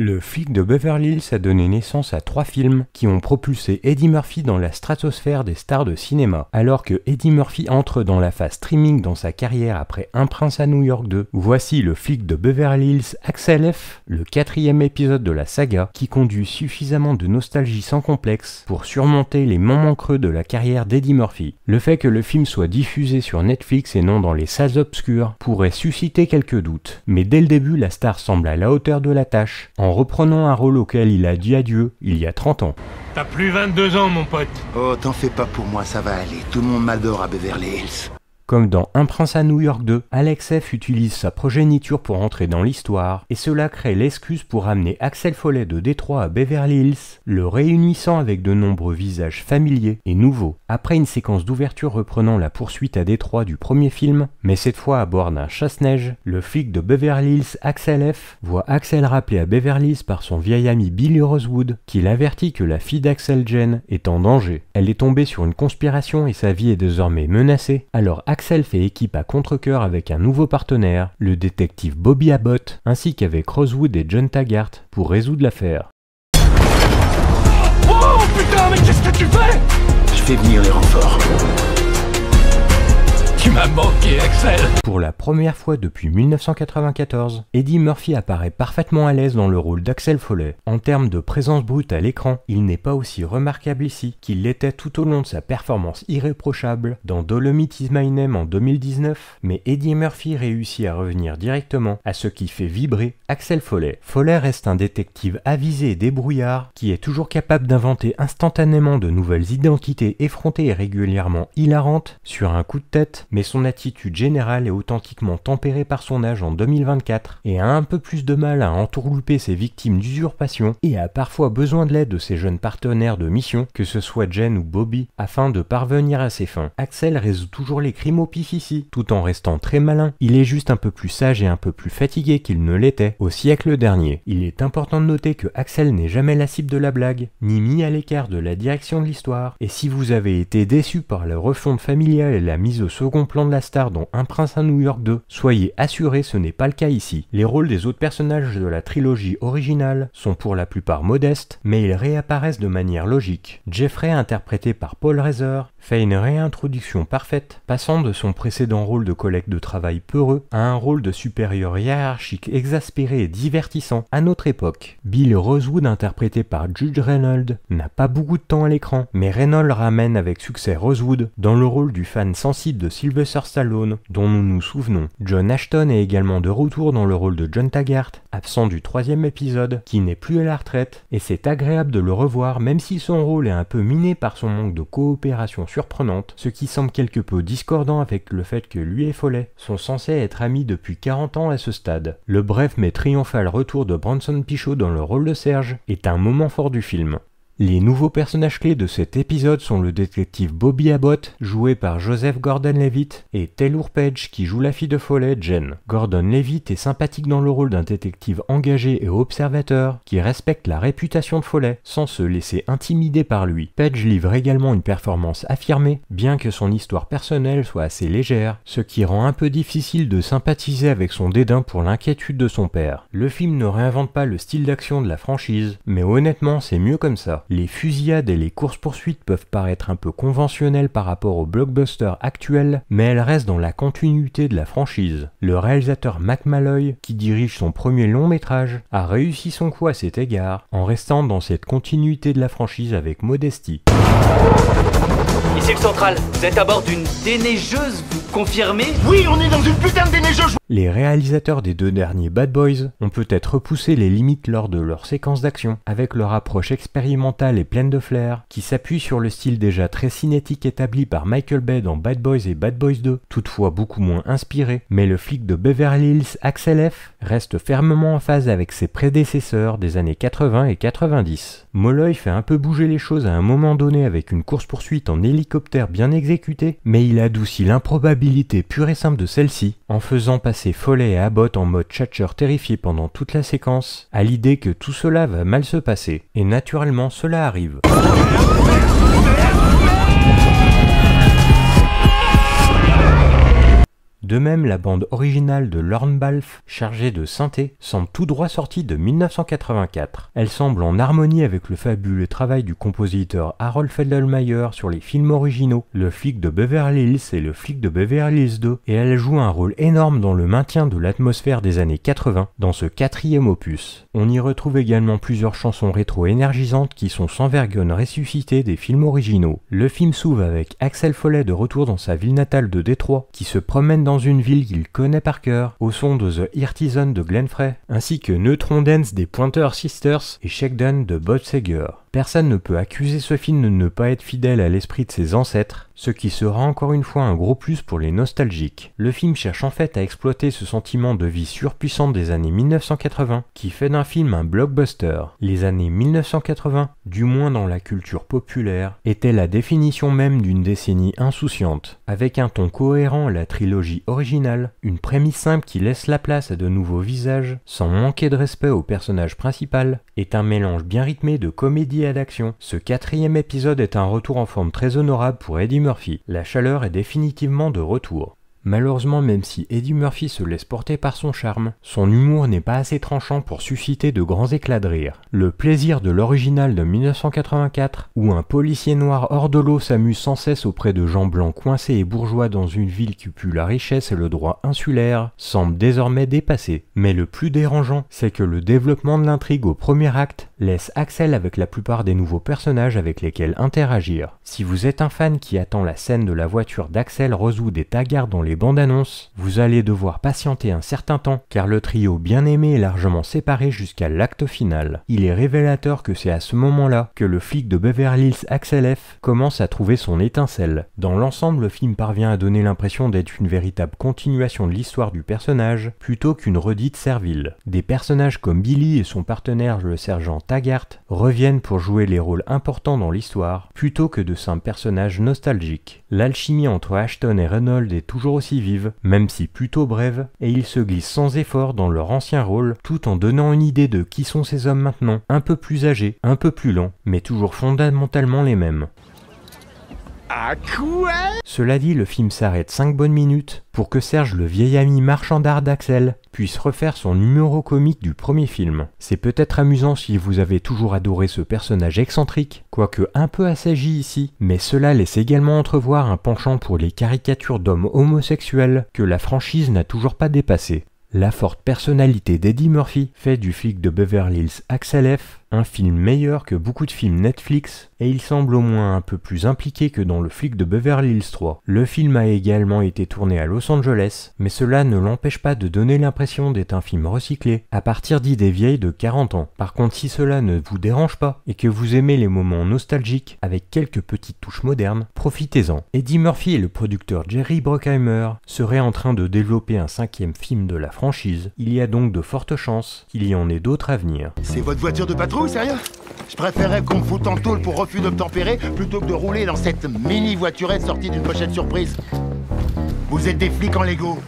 Le flic de Beverly Hills a donné naissance à trois films qui ont propulsé Eddie Murphy dans la stratosphère des stars de cinéma. Alors que Eddie Murphy entre dans la phase streaming dans sa carrière après Un prince à New York 2, voici le flic de Beverly Hills Axel F, le quatrième épisode de la saga qui conduit suffisamment de nostalgie sans complexe pour surmonter les moments creux de la carrière d'Eddie Murphy. Le fait que le film soit diffusé sur Netflix et non dans les salles obscures pourrait susciter quelques doutes, mais dès le début la star semble à la hauteur de la tâche en reprenant un rôle auquel il a dit adieu il y a 30 ans. T'as plus 22 ans, mon pote. Oh, t'en fais pas pour moi, ça va aller. Tout le monde m'adore à Beverly Hills. Comme dans Un prince à New York 2, Alex F utilise sa progéniture pour entrer dans l'histoire, et cela crée l'excuse pour amener Axel Follet de Détroit à Beverly Hills, le réunissant avec de nombreux visages familiers et nouveaux. Après une séquence d'ouverture reprenant la poursuite à Détroit du premier film, mais cette fois à bord d'un chasse-neige, le flic de Beverly Hills Axel F voit Axel rappelé à Beverly Hills par son vieil ami Billy Rosewood, qui l'avertit que la fille d'Axel Jen est en danger. Elle est tombée sur une conspiration et sa vie est désormais menacée, alors Axel fait équipe à contre-coeur avec un nouveau partenaire, le détective Bobby Abbott, ainsi qu'avec Rosewood et John Taggart pour résoudre l'affaire. Oh putain, mais qu'est-ce que tu fais Je fais venir les renforts. Pour la première fois depuis 1994, Eddie Murphy apparaît parfaitement à l'aise dans le rôle d'Axel Follet. En termes de présence brute à l'écran, il n'est pas aussi remarquable ici qu'il l'était tout au long de sa performance irréprochable dans Dolomite Is My Name en 2019, mais Eddie Murphy réussit à revenir directement à ce qui fait vibrer Axel Follet. Follet reste un détective avisé et débrouillard qui est toujours capable d'inventer instantanément de nouvelles identités effrontées et régulièrement hilarantes sur un coup de tête, mais son attitude générale est authentiquement tempérée par son âge en 2024 et a un peu plus de mal à entourlouper ses victimes d'usurpation et a parfois besoin de l'aide de ses jeunes partenaires de mission, que ce soit Jen ou Bobby, afin de parvenir à ses fins. Axel résout toujours les crimes au pif ici, tout en restant très malin. Il est juste un peu plus sage et un peu plus fatigué qu'il ne l'était au siècle dernier. Il est important de noter que Axel n'est jamais la cible de la blague, ni mis à l'écart de la direction de l'histoire, et si vous avez été déçu par la refonte familiale et la mise au second plan de la star dont Un prince à New York 2. Soyez assurés, ce n'est pas le cas ici. Les rôles des autres personnages de la trilogie originale sont pour la plupart modestes, mais ils réapparaissent de manière logique. Jeffrey interprété par Paul Reiser fait une réintroduction parfaite, passant de son précédent rôle de collègue de travail peureux à un rôle de supérieur hiérarchique exaspéré et divertissant à notre époque. Bill Rosewood interprété par Judge Reynolds n'a pas beaucoup de temps à l'écran, mais Reynolds ramène avec succès Rosewood dans le rôle du fan sensible de Stallone, dont nous nous souvenons. John Ashton est également de retour dans le rôle de John Taggart, absent du troisième épisode, qui n'est plus à la retraite, et c'est agréable de le revoir même si son rôle est un peu miné par son manque de coopération surprenante, ce qui semble quelque peu discordant avec le fait que lui et Follet sont censés être amis depuis 40 ans à ce stade. Le bref mais triomphal retour de Branson Pichot dans le rôle de Serge est un moment fort du film. Les nouveaux personnages clés de cet épisode sont le détective Bobby Abbott, joué par Joseph Gordon-Levitt, et Taylor Page, qui joue la fille de Follet, Jen. Gordon-Levitt est sympathique dans le rôle d'un détective engagé et observateur, qui respecte la réputation de Follet, sans se laisser intimider par lui. Page livre également une performance affirmée, bien que son histoire personnelle soit assez légère, ce qui rend un peu difficile de sympathiser avec son dédain pour l'inquiétude de son père. Le film ne réinvente pas le style d'action de la franchise, mais honnêtement c'est mieux comme ça les fusillades et les courses-poursuites peuvent paraître un peu conventionnelles par rapport aux blockbusters actuels, mais elles restent dans la continuité de la franchise. Le réalisateur Mac Malloy, qui dirige son premier long métrage, a réussi son coup à cet égard en restant dans cette continuité de la franchise avec modestie. Ici le central, vous êtes à bord d'une déneigeuse, vous confirmez Oui, on est dans une putain de déneigeuse les réalisateurs des deux derniers Bad Boys ont peut-être repoussé les limites lors de leur séquence d'action, avec leur approche expérimentale et pleine de flair, qui s'appuie sur le style déjà très cinétique établi par Michael Bay dans Bad Boys et Bad Boys 2, toutefois beaucoup moins inspiré, mais le flic de Beverly Hills Axel F reste fermement en phase avec ses prédécesseurs des années 80 et 90. Molloy fait un peu bouger les choses à un moment donné avec une course-poursuite en hélicoptère bien exécutée, mais il adoucit l'improbabilité pure et simple de celle-ci en faisant passer ses follets et Abbott en mode chatcher terrifié pendant toute la séquence, à l'idée que tout cela va mal se passer. Et naturellement, cela arrive. De même, la bande originale de Lornbalf, chargée de synthé, semble tout droit sortie de 1984. Elle semble en harmonie avec le fabuleux travail du compositeur Harold Feldelmayer sur les films originaux, Le flic de Beverly Hills et Le flic de Beverly Hills 2, et elle joue un rôle énorme dans le maintien de l'atmosphère des années 80 dans ce quatrième opus. On y retrouve également plusieurs chansons rétro énergisantes qui sont sans vergogne ressuscitées des films originaux. Le film s'ouvre avec Axel Follet de retour dans sa ville natale de Détroit, qui se promène dans dans une ville qu'il connaît par cœur, au son de The Irtisan de Glenfrey, ainsi que Neutron Dance des Pointer Sisters et Shakedown de Bob Personne ne peut accuser ce film de ne pas être fidèle à l'esprit de ses ancêtres, ce qui sera encore une fois un gros plus pour les nostalgiques. Le film cherche en fait à exploiter ce sentiment de vie surpuissante des années 1980, qui fait d'un film un blockbuster. Les années 1980, du moins dans la culture populaire, étaient la définition même d'une décennie insouciante. Avec un ton cohérent à la trilogie originale, une prémisse simple qui laisse la place à de nouveaux visages, sans manquer de respect au personnage principal, est un mélange bien rythmé de comédie à l'action. Ce quatrième épisode est un retour en forme très honorable pour Eddie Murphy. La chaleur est définitivement de retour. Malheureusement, même si Eddie Murphy se laisse porter par son charme, son humour n'est pas assez tranchant pour susciter de grands éclats de rire. Le plaisir de l'original de 1984, où un policier noir hors de l'eau s'amuse sans cesse auprès de gens blancs coincés et bourgeois dans une ville qui pue la richesse et le droit insulaire, semble désormais dépassé. Mais le plus dérangeant, c'est que le développement de l'intrigue au premier acte laisse Axel avec la plupart des nouveaux personnages avec lesquels interagir. Si vous êtes un fan qui attend la scène de la voiture d'Axel Rosewood des tagards dans les bandes annonces, vous allez devoir patienter un certain temps car le trio bien aimé est largement séparé jusqu'à l'acte final. Il est révélateur que c'est à ce moment-là que le flic de Beverly Hills Axel F commence à trouver son étincelle. Dans l'ensemble, le film parvient à donner l'impression d'être une véritable continuation de l'histoire du personnage plutôt qu'une redite servile. Des personnages comme Billy et son partenaire le sergent Taggart reviennent pour jouer les rôles importants dans l'histoire plutôt que de simples personnages nostalgiques. L'alchimie entre Ashton et Reynolds est toujours aussi vive, même si plutôt brève, et ils se glissent sans effort dans leur ancien rôle tout en donnant une idée de qui sont ces hommes maintenant, un peu plus âgés, un peu plus lents, mais toujours fondamentalement les mêmes. À quoi Cela dit, le film s'arrête 5 bonnes minutes pour que Serge, le vieil ami marchand d'art d'Axel, puisse refaire son numéro comique du premier film. C'est peut-être amusant si vous avez toujours adoré ce personnage excentrique, quoique un peu assagi ici, mais cela laisse également entrevoir un penchant pour les caricatures d'hommes homosexuels que la franchise n'a toujours pas dépassé. La forte personnalité d'Eddie Murphy fait du flic de Beverly Hills Axel F un film meilleur que beaucoup de films Netflix, et il semble au moins un peu plus impliqué que dans Le flic de Beverly Hills 3. Le film a également été tourné à Los Angeles, mais cela ne l'empêche pas de donner l'impression d'être un film recyclé, à partir d'idées vieilles de 40 ans. Par contre, si cela ne vous dérange pas, et que vous aimez les moments nostalgiques avec quelques petites touches modernes, profitez-en. Eddie Murphy et le producteur Jerry Bruckheimer seraient en train de développer un cinquième film de la franchise, il y a donc de fortes chances qu'il y en ait d'autres à venir. C'est votre voiture de patron sérieux Je préférais qu'on me foute en tôle pour refus d'obtempérer plutôt que de rouler dans cette mini-voiturette sortie d'une pochette surprise. Vous êtes des flics en Lego.